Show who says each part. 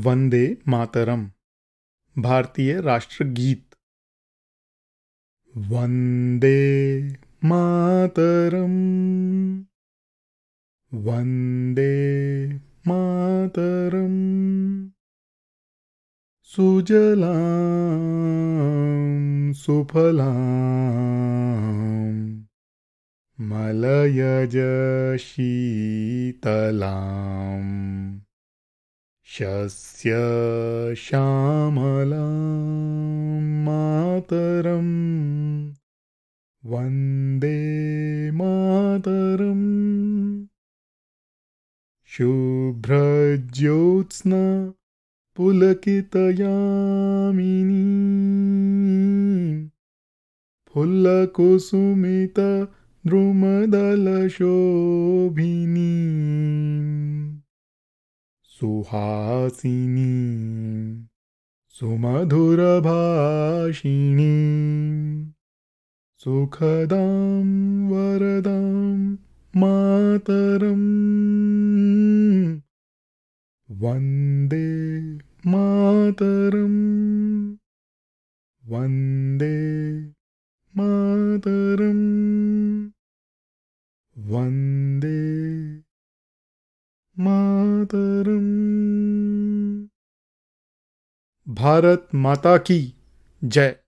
Speaker 1: वंदे मातरम भारतीय
Speaker 2: राष्ट्र गीत वंदे मातरम वंदे मातरम सुजला सुफलाम मलयज शीतलाम शस्य श्यामलां मातरं वन्दे मातरम् शुभ्रज्योत्स्ना पुलकितयामिनी फुल्लकुसुमितद्रुमदलशोभिनी सुहासिनी सुमधुरभाषिणी सुखदां वरदां मातरम् वन्दे मातरम् वन्दे मातरम्
Speaker 1: वन्दे मातर भारत माता की जय